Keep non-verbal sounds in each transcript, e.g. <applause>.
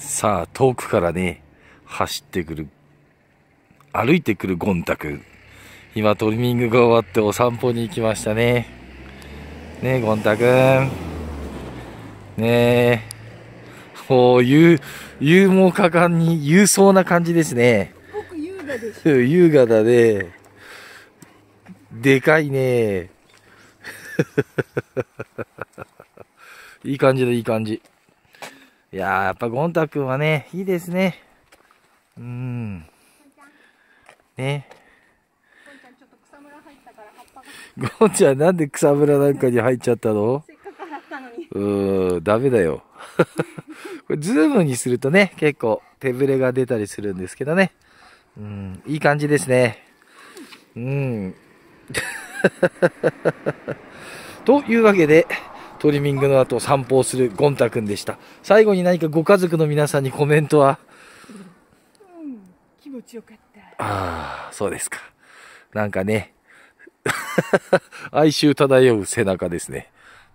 さあ、遠くからね、走ってくる、歩いてくるゴンタ君、今、トリミングが終わってお散歩に行きましたね。ねえ、ゴン太くん。ねえ。もう、勇、猛果敢に、勇壮な感じですね。僕優雅です。<laughs> 優雅だね。でかいね。<laughs> いい感じだ、いい感じ。いややっぱゴン太くんはね、いいですね。うん。ね。ゴンちゃんなんで草むらなんかに入っちゃったのせっかく洗ったのに。うーん、ダメだよ。<laughs> これズームにするとね、結構手ぶれが出たりするんですけどね。うん、いい感じですね。うん。<laughs> というわけで、トリミングの後散歩をするゴン太くんでした最後に何かご家族の皆さんにコメントは、うん、気持ちよかったああそうですかなんかね <laughs> 哀愁漂う背中ですね、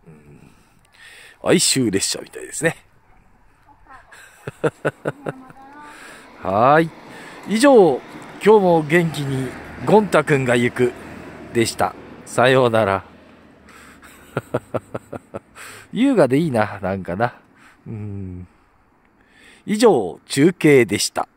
うん、哀愁列車みたいですね <laughs> はい以上今日も元気にゴン太くんが行くでしたさようなら優雅でいいな、なんかな。うん。以上、中継でした。